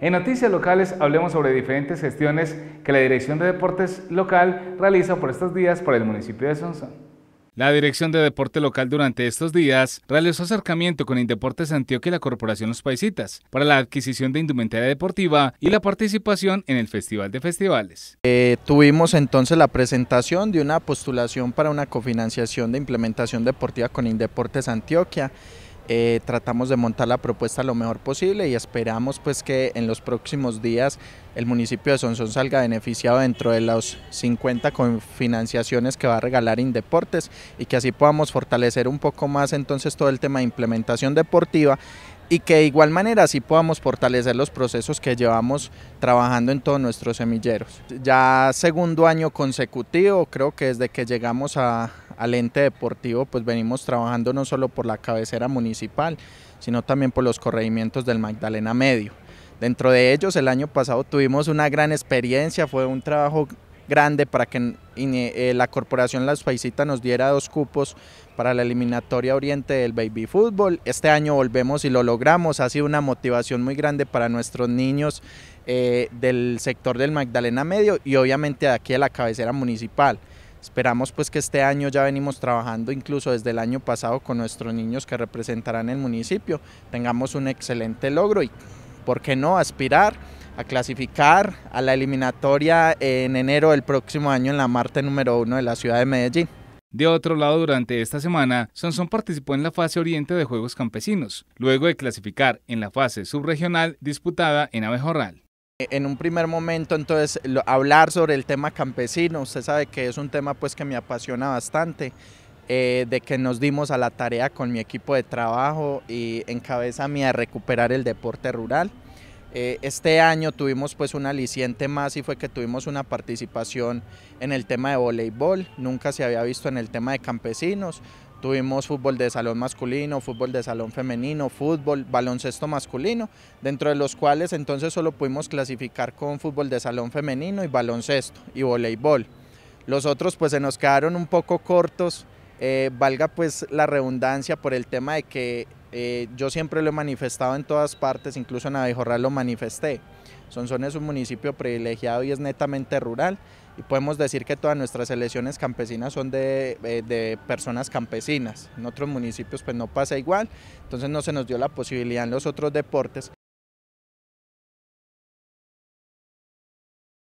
En noticias locales hablemos sobre diferentes gestiones que la Dirección de Deportes Local realiza por estos días por el municipio de Sonsón. La Dirección de Deporte Local durante estos días realizó acercamiento con Indeportes Antioquia y la Corporación Los Paisitas para la adquisición de indumentaria deportiva y la participación en el Festival de Festivales. Eh, tuvimos entonces la presentación de una postulación para una cofinanciación de implementación deportiva con Indeportes Antioquia. Eh, tratamos de montar la propuesta lo mejor posible y esperamos pues que en los próximos días el municipio de Sonsón salga beneficiado dentro de las 50 financiaciones que va a regalar Indeportes y que así podamos fortalecer un poco más entonces todo el tema de implementación deportiva y que de igual manera así podamos fortalecer los procesos que llevamos trabajando en todos nuestros semilleros. Ya segundo año consecutivo, creo que desde que llegamos a, al ente deportivo, pues venimos trabajando no solo por la cabecera municipal, sino también por los corregimientos del Magdalena Medio. Dentro de ellos, el año pasado tuvimos una gran experiencia, fue un trabajo grande para que eh, la corporación Las Faisitas nos diera dos cupos para la eliminatoria oriente del baby fútbol. Este año volvemos y lo logramos, ha sido una motivación muy grande para nuestros niños eh, del sector del Magdalena Medio y obviamente de aquí a la cabecera municipal. Esperamos pues que este año ya venimos trabajando incluso desde el año pasado con nuestros niños que representarán el municipio, tengamos un excelente logro y, ¿por qué no?, aspirar a clasificar a la eliminatoria en enero del próximo año en la Marte número uno de la ciudad de Medellín. De otro lado, durante esta semana, Sonson participó en la fase oriente de Juegos Campesinos, luego de clasificar en la fase subregional disputada en Abejorral. Eh, en un primer momento, entonces, hablar sobre el tema campesino, usted sabe que es un tema pues que me apasiona bastante, eh, de que nos dimos a la tarea con mi equipo de trabajo y en cabeza mía recuperar el deporte rural. Eh, este año tuvimos pues un aliciente más y fue que tuvimos una participación en el tema de voleibol, nunca se había visto en el tema de campesinos, Tuvimos fútbol de salón masculino, fútbol de salón femenino, fútbol, baloncesto masculino, dentro de los cuales entonces solo pudimos clasificar con fútbol de salón femenino y baloncesto y voleibol. Los otros pues se nos quedaron un poco cortos eh, valga pues la redundancia por el tema de que eh, yo siempre lo he manifestado en todas partes, incluso en Abejorral lo manifesté. Sonsón es un municipio privilegiado y es netamente rural y podemos decir que todas nuestras elecciones campesinas son eh, de, personas campesinas. En otros municipios pues no pasa igual, entonces no se nos dio la posibilidad en los otros deportes,